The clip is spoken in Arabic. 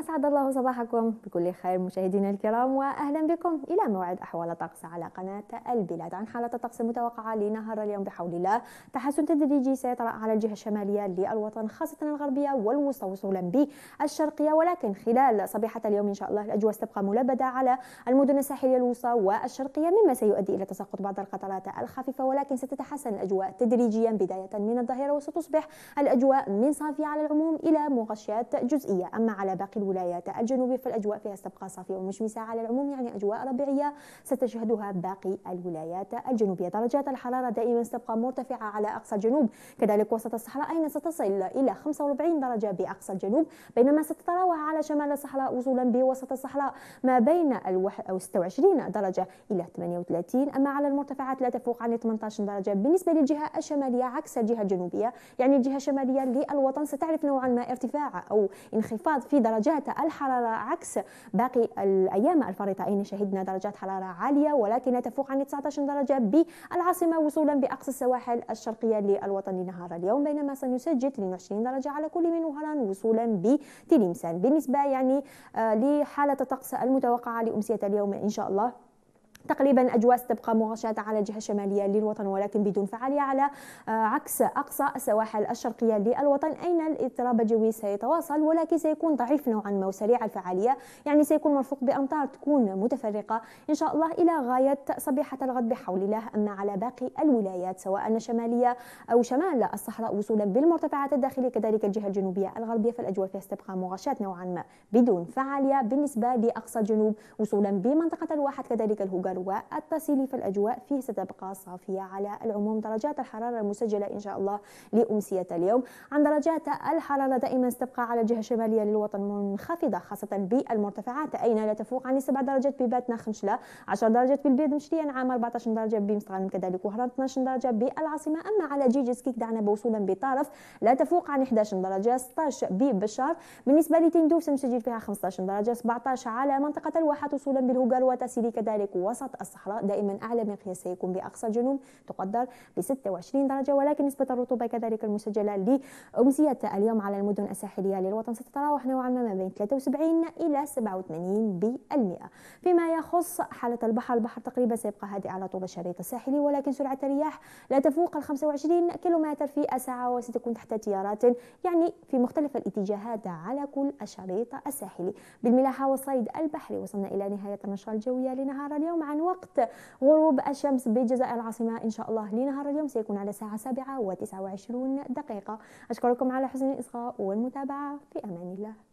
أسعد الله صباحكم بكل خير مشاهدينا الكرام وأهلا بكم إلى موعد أحوال الطقس على قناة البلاد عن حالة الطقس المتوقعة لنهار اليوم بحول الله تحسن تدريجي سيطرأ على الجهة الشمالية للوطن خاصة الغربية والوسطى وصولا بالشرقية ولكن خلال صبيحة اليوم إن شاء الله الأجواء ستبقى ملبدة على المدن الساحلية الوسطى والشرقية مما سيؤدي إلى تساقط بعض القطرات الخفيفة ولكن ستتحسن الأجواء تدريجيا بداية من الظهيرة وستصبح الأجواء من صافية على العموم إلى مغشيات جزئية أما على باقي الولايات الجنوبية فالأجواء فيها ستبقى صافية ومشمسة على العموم يعني أجواء ربيعية ستشهدها باقي الولايات الجنوبية درجات الحرارة دائما ستبقى مرتفعة على أقصى الجنوب كذلك وسط الصحراء أين ستصل إلى 45 درجة بأقصى الجنوب بينما ستتراوح على شمال الصحراء وصولا بوسط الصحراء ما بين ال أو 26 درجة إلى 38 أما على المرتفعات لا تفوق عن 18 درجة بالنسبة للجهة الشمالية عكس الجهة الجنوبية يعني الجهة الشمالية للوطن ستعرف نوعا ما ارتفاع أو انخفاض في درجات درجات الحرارة عكس باقي الأيام الفريطة أين شهدنا درجات حرارة عالية ولكن تفوق عن 19 درجة بالعاصمة وصولا بأقصى السواحل الشرقية للوطن نهار اليوم بينما سنسجل 22 درجة على كل من وهران وصولا بتلمسان بالنسبة يعني آه، لحالة الطقس المتوقعة لأمسية اليوم إن شاء الله تقريبا الاجواء تبقى مغشاة على الجهة الشمالية للوطن ولكن بدون فعالية على آه، عكس أقصى السواحل الشرقية للوطن أين الاضطراب الجوي سيتواصل ولكن سيكون ضعيف نوعا ما وسريع الفعالية يعني سيكون مرفوق بأمطار تكون متفرقة إن شاء الله إلى غاية صبيحة الغد بحول الله أما على باقي الولايات سواء شمالية أو شمال الصحراء وصولا بالمرتفعات الداخلية كذلك الجهة الجنوبية الغربية فالأجواء فيها ستبقى مغشاة نوعا ما بدون فعالية بالنسبة لأقصى الجنوب وصولا بمنطقة الواحد كذلك الهوغا الصور والتصيلي فالأجواء فيه ستبقى صافية على العموم درجات الحرارة المسجلة إن شاء الله لأمسية اليوم عن درجات الحرارة دائما ستبقى على الجهة الشمالية للوطن منخفضة خاصة بالمرتفعات أين لا تفوق عن 7 درجات بباتنا خنشله 10 درجات بالبيض مشريا عام 14 درجة بمسقالم كذلك وهران 12 درجة بالعاصمة أما على جيجس كيك دعنا بوصولا بطرف لا تفوق عن 11 درجة 16 ببشار بالنسبة لتندوف سنسجل فيها 15 درجة 17 على منطقة الواحة وصولا بالهوغر وتسيلي كذلك وسط وسط الصحراء دائما أعلى مقياس سيكون بأقصى الجنوب تقدر ب 26 درجة ولكن نسبة الرطوبة كذلك المسجلة لأمسية اليوم على المدن الساحلية للوطن ستتراوح نوعا ما ما بين 73 إلى 87% بالمئه فيما يخص حالة البحر البحر تقريبا سيبقى هادئ على طول الشريط الساحلي ولكن سرعة الرياح لا تفوق ال 25 كيلومتر في الساعة وستكون تحت تيارات يعني في مختلف الاتجاهات على كل الشريط الساحلي بالملاحة والصيد البحري وصلنا إلى نهاية النشرة الجوية لنهار اليوم عن وقت غروب الشمس بالجزائر العاصمة إن شاء الله لنهار اليوم سيكون على الساعة 7 و29 دقيقة أشكركم على حسن الإصغاء والمتابعة في أمان الله